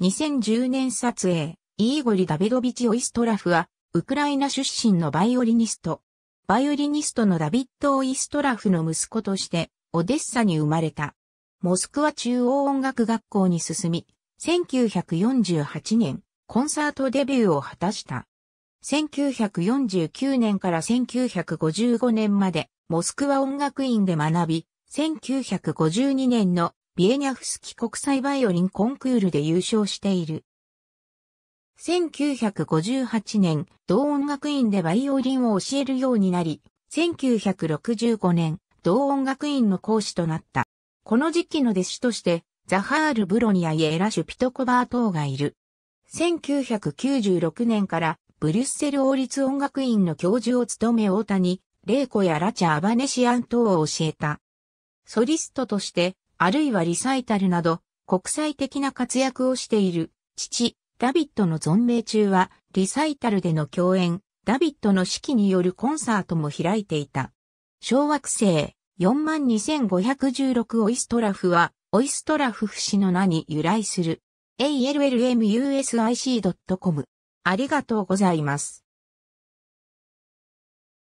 2010年撮影、イーゴリ・ダベドビチ・オイストラフは、ウクライナ出身のバイオリニスト。バイオリニストのダビッド・オイストラフの息子として、オデッサに生まれた。モスクワ中央音楽学校に進み、1948年、コンサートデビューを果たした。1949年から1955年まで、モスクワ音楽院で学び、1952年のビエニャフスキ国際バイオリンコンクールで優勝している。1958年、同音楽院でバイオリンを教えるようになり、1965年、同音楽院の講師となった。この時期の弟子として、ザハール・ブロニア・イエラシュ・ピトコバー等がいる。1996年から、ブリュッセル王立音楽院の教授を務め大谷、レイコやラチャ・アバネシアン等を教えた。ソリストとして、あるいはリサイタルなど、国際的な活躍をしている、父、ダビットの存命中は、リサイタルでの共演、ダビットの指揮によるコンサートも開いていた。小惑星42516オイストラフは、オイストラフ氏の名に由来する。allmusic.com ありがとうございます。